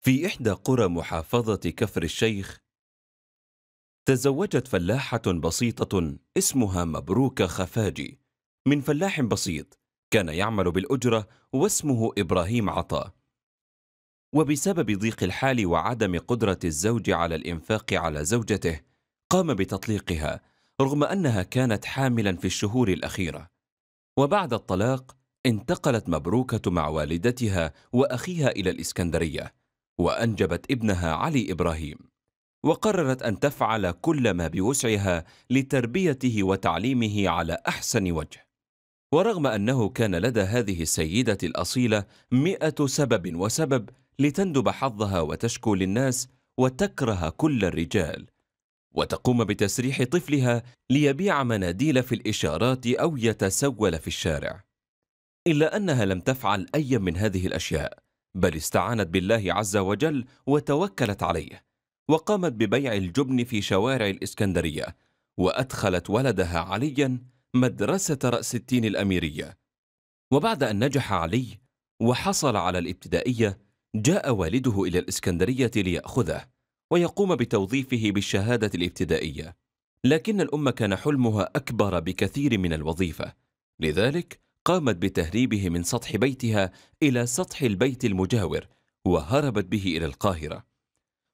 في إحدى قرى محافظة كفر الشيخ تزوجت فلاحة بسيطة اسمها مبروك خفاجي من فلاح بسيط كان يعمل بالأجرة واسمه إبراهيم عطا وبسبب ضيق الحال وعدم قدرة الزوج على الإنفاق على زوجته قام بتطليقها رغم أنها كانت حاملا في الشهور الأخيرة وبعد الطلاق انتقلت مبروكة مع والدتها وأخيها إلى الإسكندرية وأنجبت ابنها علي إبراهيم وقررت أن تفعل كل ما بوسعها لتربيته وتعليمه على أحسن وجه ورغم أنه كان لدى هذه السيدة الأصيلة مئة سبب وسبب لتندب حظها وتشكو للناس وتكره كل الرجال وتقوم بتسريح طفلها ليبيع مناديل في الإشارات أو يتسول في الشارع إلا أنها لم تفعل أي من هذه الأشياء بل استعانت بالله عز وجل وتوكلت عليه وقامت ببيع الجبن في شوارع الإسكندرية وأدخلت ولدها عليا مدرسة رأس التين الأميرية وبعد أن نجح علي وحصل على الابتدائية جاء والده إلى الإسكندرية ليأخذه ويقوم بتوظيفه بالشهادة الابتدائية لكن الأم كان حلمها أكبر بكثير من الوظيفة لذلك قامت بتهريبه من سطح بيتها إلى سطح البيت المجاور وهربت به إلى القاهرة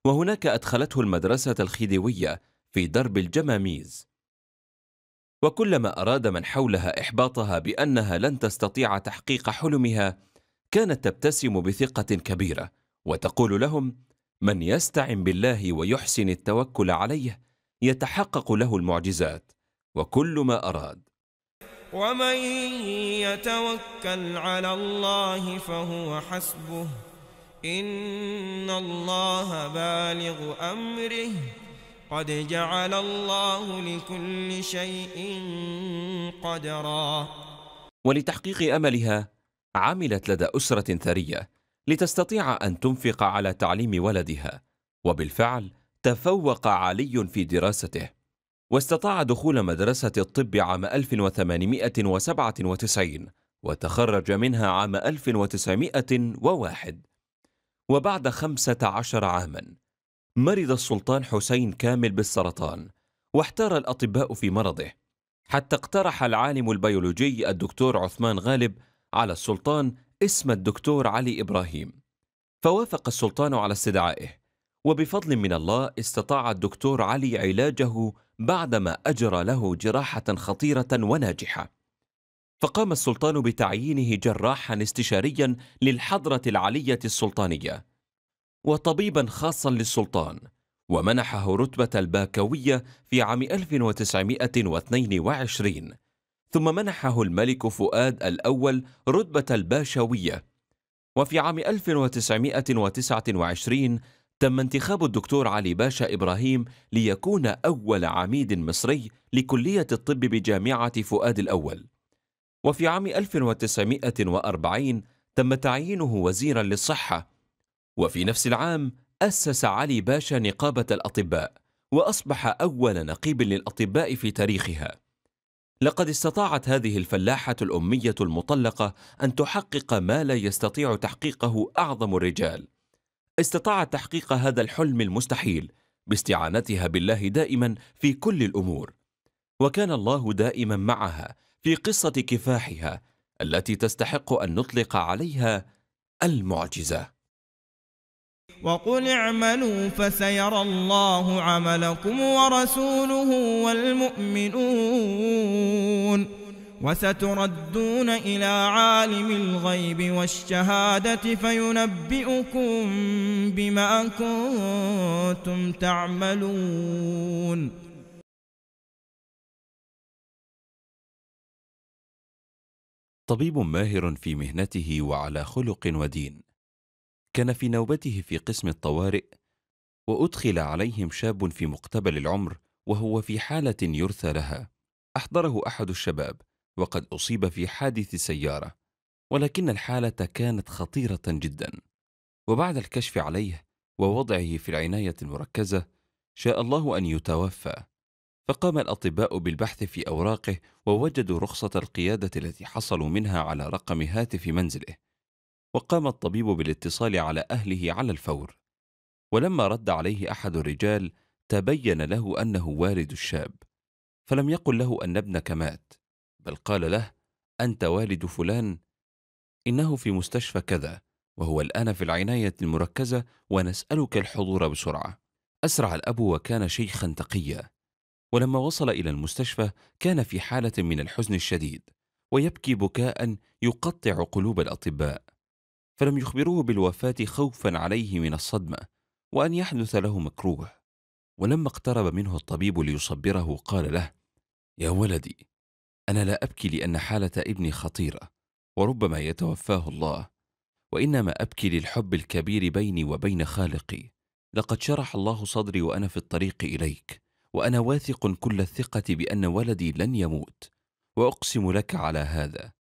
وهناك أدخلته المدرسة الخديوية في درب الجماميز وكلما أراد من حولها إحباطها بأنها لن تستطيع تحقيق حلمها كانت تبتسم بثقة كبيرة وتقول لهم من يستعن بالله ويحسن التوكل عليه يتحقق له المعجزات وكل ما أراد ومن يتوكل على الله فهو حسبه إن الله بالغ أمره قد جعل الله لكل شيء قدرا ولتحقيق أملها عملت لدى أسرة ثرية لتستطيع أن تنفق على تعليم ولدها وبالفعل تفوق علي في دراسته واستطاع دخول مدرسة الطب عام 1897 وتخرج منها عام 1901 وبعد 15 عاماً مرض السلطان حسين كامل بالسرطان واحتار الأطباء في مرضه حتى اقترح العالم البيولوجي الدكتور عثمان غالب على السلطان اسم الدكتور علي إبراهيم فوافق السلطان على استدعائه وبفضل من الله استطاع الدكتور علي علاجه بعدما أجرى له جراحة خطيرة وناجحة فقام السلطان بتعيينه جراحا استشاريا للحضرة العلية السلطانية وطبيبا خاصا للسلطان ومنحه رتبة الباكوية في عام 1922 ثم منحه الملك فؤاد الأول رتبة الباشوية وفي عام 1929 تم انتخاب الدكتور علي باشا إبراهيم ليكون أول عميد مصري لكلية الطب بجامعة فؤاد الأول وفي عام 1940 تم تعيينه وزيرا للصحة وفي نفس العام أسس علي باشا نقابة الأطباء وأصبح أول نقيب للأطباء في تاريخها لقد استطاعت هذه الفلاحة الأمية المطلقة أن تحقق ما لا يستطيع تحقيقه أعظم الرجال استطاعت تحقيق هذا الحلم المستحيل باستعانتها بالله دائما في كل الامور وكان الله دائما معها في قصه كفاحها التي تستحق ان نطلق عليها المعجزه وقل اعملوا فسيرى الله عملكم ورسوله والمؤمنون وستردون إلى عالم الغيب والشهادة فينبئكم بما كنتم تعملون طبيب ماهر في مهنته وعلى خلق ودين كان في نوبته في قسم الطوارئ وادخل عليهم شاب في مقتبل العمر وهو في حاله يرثى لها احضره احد الشباب وقد أصيب في حادث سيارة ولكن الحالة كانت خطيرة جدا وبعد الكشف عليه ووضعه في العناية المركزة شاء الله أن يتوفى فقام الأطباء بالبحث في أوراقه ووجدوا رخصة القيادة التي حصلوا منها على رقم هاتف منزله وقام الطبيب بالاتصال على أهله على الفور ولما رد عليه أحد الرجال تبين له أنه والد الشاب فلم يقل له أن ابنك مات بل قال له انت والد فلان انه في مستشفى كذا وهو الان في العنايه المركزه ونسالك الحضور بسرعه اسرع الاب وكان شيخا تقيا ولما وصل الى المستشفى كان في حاله من الحزن الشديد ويبكي بكاء يقطع قلوب الاطباء فلم يخبروه بالوفاه خوفا عليه من الصدمه وان يحدث له مكروه ولما اقترب منه الطبيب ليصبره قال له يا ولدي انا لا ابكي لان حاله ابني خطيره وربما يتوفاه الله وانما ابكي للحب الكبير بيني وبين خالقي لقد شرح الله صدري وانا في الطريق اليك وانا واثق كل الثقه بان ولدي لن يموت واقسم لك على هذا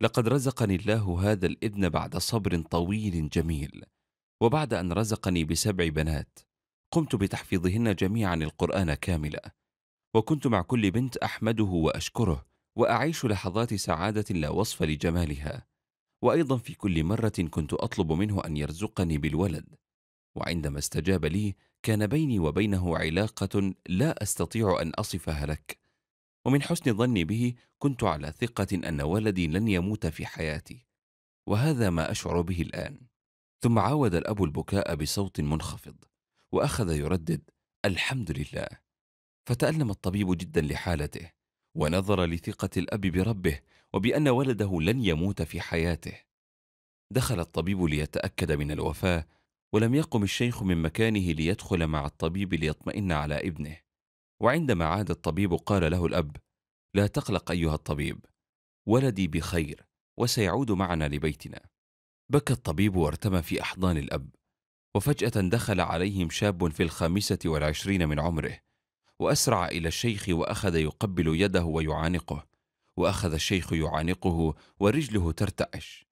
لقد رزقني الله هذا الابن بعد صبر طويل جميل وبعد ان رزقني بسبع بنات قمت بتحفيظهن جميعا القران كاملا وكنت مع كل بنت احمده واشكره واعيش لحظات سعاده لا وصف لجمالها وايضا في كل مره كنت اطلب منه ان يرزقني بالولد وعندما استجاب لي كان بيني وبينه علاقه لا استطيع ان اصفها لك ومن حسن ظني به كنت على ثقه ان ولدي لن يموت في حياتي وهذا ما اشعر به الان ثم عاود الاب البكاء بصوت منخفض واخذ يردد الحمد لله فتألم الطبيب جدا لحالته ونظر لثقة الأب بربه وبأن ولده لن يموت في حياته دخل الطبيب ليتأكد من الوفاة ولم يقم الشيخ من مكانه ليدخل مع الطبيب ليطمئن على ابنه وعندما عاد الطبيب قال له الأب لا تقلق أيها الطبيب ولدي بخير وسيعود معنا لبيتنا بكى الطبيب وارتمى في أحضان الأب وفجأة دخل عليهم شاب في الخامسة والعشرين من عمره وأسرع إلى الشيخ وأخذ يقبل يده ويعانقه وأخذ الشيخ يعانقه ورجله ترتعش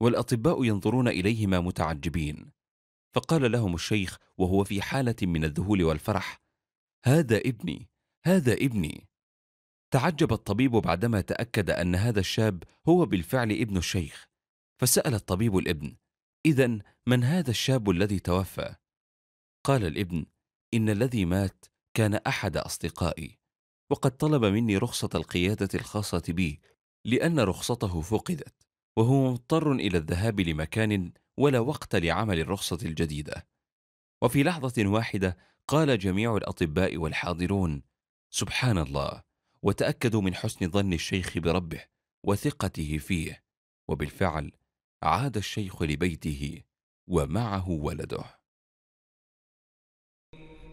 والأطباء ينظرون إليهما متعجبين فقال لهم الشيخ وهو في حالة من الذهول والفرح هذا ابني هذا ابني تعجب الطبيب بعدما تأكد أن هذا الشاب هو بالفعل ابن الشيخ فسأل الطبيب الابن إذا من هذا الشاب الذي توفى؟ قال الابن إن الذي مات كان أحد أصدقائي وقد طلب مني رخصة القيادة الخاصة بي لأن رخصته فقدت وهو مضطر إلى الذهاب لمكان ولا وقت لعمل الرخصة الجديدة وفي لحظة واحدة قال جميع الأطباء والحاضرون سبحان الله وتأكدوا من حسن ظن الشيخ بربه وثقته فيه وبالفعل عاد الشيخ لبيته ومعه ولده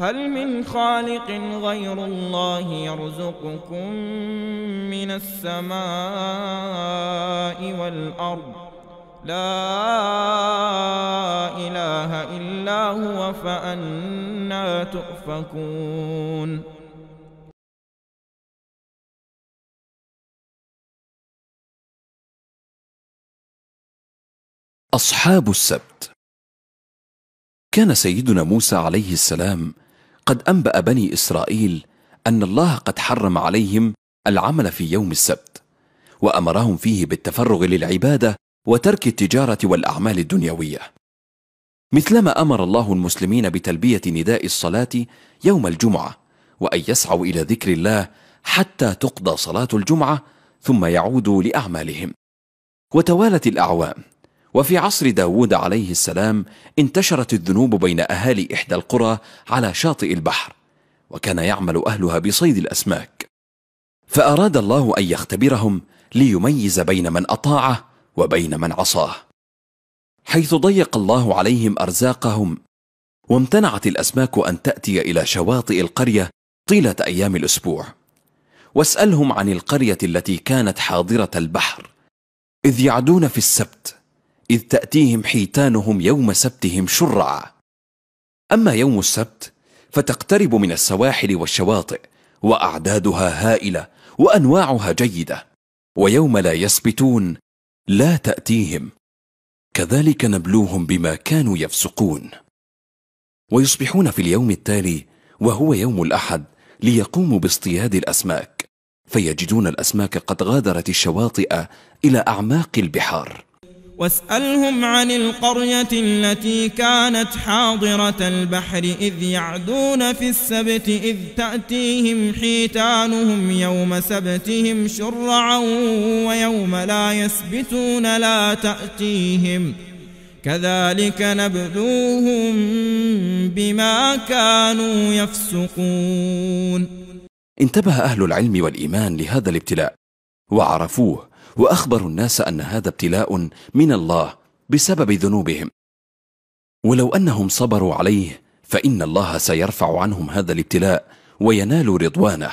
هل من خالق غير الله يرزقكم من السماء والأرض لا إله إلا هو فأنا تؤفكون أصحاب السبت كان سيدنا موسى عليه السلام قد أنبأ بني إسرائيل أن الله قد حرم عليهم العمل في يوم السبت وأمرهم فيه بالتفرغ للعبادة وترك التجارة والأعمال الدنيوية مثلما أمر الله المسلمين بتلبية نداء الصلاة يوم الجمعة وأن يسعوا إلى ذكر الله حتى تقضى صلاة الجمعة ثم يعودوا لأعمالهم وتوالت الأعوام وفي عصر داود عليه السلام انتشرت الذنوب بين أهالي إحدى القرى على شاطئ البحر وكان يعمل أهلها بصيد الأسماك فأراد الله أن يختبرهم ليميز بين من أطاعه وبين من عصاه حيث ضيق الله عليهم أرزاقهم وامتنعت الأسماك أن تأتي إلى شواطئ القرية طيلة أيام الأسبوع واسألهم عن القرية التي كانت حاضرة البحر إذ يعدون في السبت إذ تأتيهم حيتانهم يوم سبتهم شرعا أما يوم السبت فتقترب من السواحل والشواطئ وأعدادها هائلة وأنواعها جيدة ويوم لا يسبتون لا تأتيهم كذلك نبلوهم بما كانوا يفسقون ويصبحون في اليوم التالي وهو يوم الأحد ليقوموا باصطياد الأسماك فيجدون الأسماك قد غادرت الشواطئ إلى أعماق البحار واسألهم عن القرية التي كانت حاضرة البحر إذ يعدون في السبت إذ تأتيهم حيتانهم يوم سبتهم شرعا ويوم لا يسبتون لا تأتيهم كذلك نبذوهم بما كانوا يفسقون انتبه أهل العلم والإيمان لهذا الابتلاء وعرفوه واخبروا الناس ان هذا ابتلاء من الله بسبب ذنوبهم ولو انهم صبروا عليه فان الله سيرفع عنهم هذا الابتلاء وينال رضوانه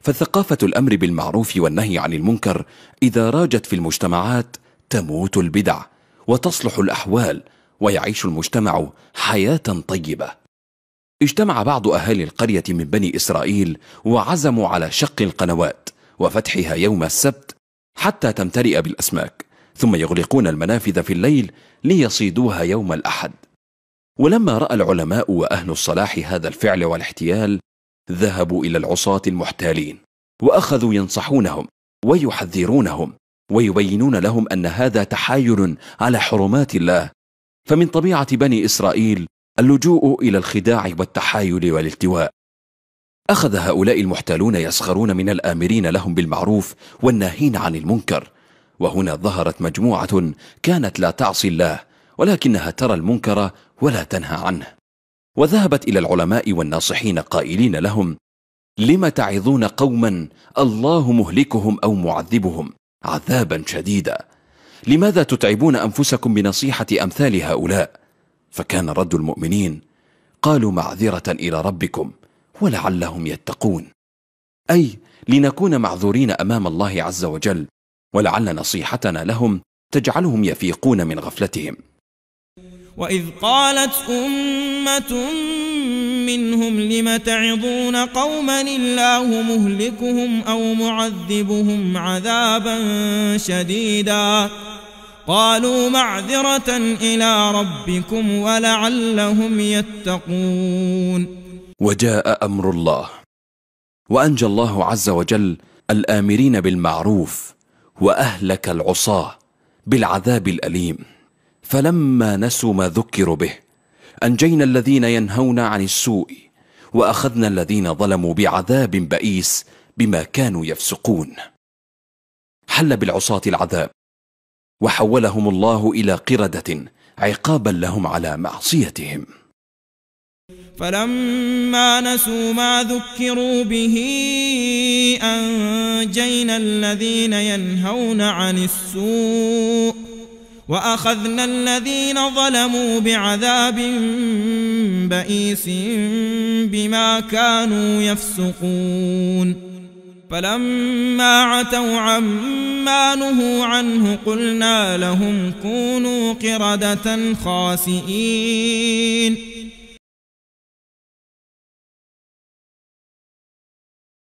فثقافه الامر بالمعروف والنهي عن المنكر اذا راجت في المجتمعات تموت البدع وتصلح الاحوال ويعيش المجتمع حياه طيبه اجتمع بعض اهالي القريه من بني اسرائيل وعزموا على شق القنوات وفتحها يوم السبت حتى تمتلئ بالأسماك ثم يغلقون المنافذ في الليل ليصيدوها يوم الأحد ولما رأى العلماء وأهل الصلاح هذا الفعل والاحتيال ذهبوا إلى العصاة المحتالين وأخذوا ينصحونهم ويحذرونهم ويبينون لهم أن هذا تحايل على حرمات الله فمن طبيعة بني إسرائيل اللجوء إلى الخداع والتحايل والالتواء أخذ هؤلاء المحتالون يسخرون من الآمرين لهم بالمعروف والناهين عن المنكر وهنا ظهرت مجموعة كانت لا تعصي الله ولكنها ترى المنكر ولا تنهى عنه وذهبت إلى العلماء والناصحين قائلين لهم لم تعظون قوما الله مهلكهم أو معذبهم عذابا شديدا لماذا تتعبون أنفسكم بنصيحة أمثال هؤلاء فكان رد المؤمنين قالوا معذرة إلى ربكم ولعلهم يتقون اي لنكون معذورين امام الله عز وجل ولعل نصيحتنا لهم تجعلهم يفيقون من غفلتهم واذ قالت امه منهم لم تعظون قوما الله مهلكهم او معذبهم عذابا شديدا قالوا معذره الى ربكم ولعلهم يتقون وجاء أمر الله وأنجى الله عز وجل الآمرين بالمعروف وأهلك العصاة بالعذاب الأليم فلما نسوا ما ذكروا به أنجينا الذين ينهون عن السوء وأخذنا الذين ظلموا بعذاب بئيس بما كانوا يفسقون حل بالعصاة العذاب وحولهم الله إلى قردة عقابا لهم على معصيتهم فلما نسوا ما ذكروا به أنجينا الذين ينهون عن السوء وأخذنا الذين ظلموا بعذاب بئيس بما كانوا يفسقون فلما عتوا عما نهوا عنه قلنا لهم كونوا قردة خاسئين